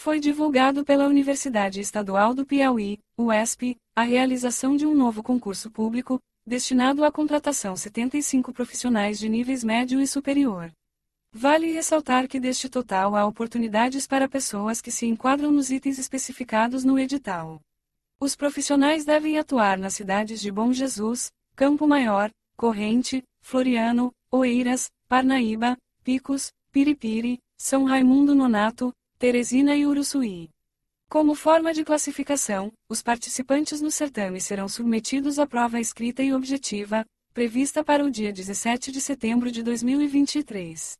foi divulgado pela Universidade Estadual do Piauí, UESP, a realização de um novo concurso público, destinado à contratação 75 profissionais de níveis médio e superior. Vale ressaltar que deste total há oportunidades para pessoas que se enquadram nos itens especificados no edital. Os profissionais devem atuar nas cidades de Bom Jesus, Campo Maior, Corrente, Floriano, Oeiras, Parnaíba, Picos, Piripiri, São Raimundo Nonato, Teresina e Uruçuí. Como forma de classificação, os participantes no certame serão submetidos à prova escrita e objetiva, prevista para o dia 17 de setembro de 2023.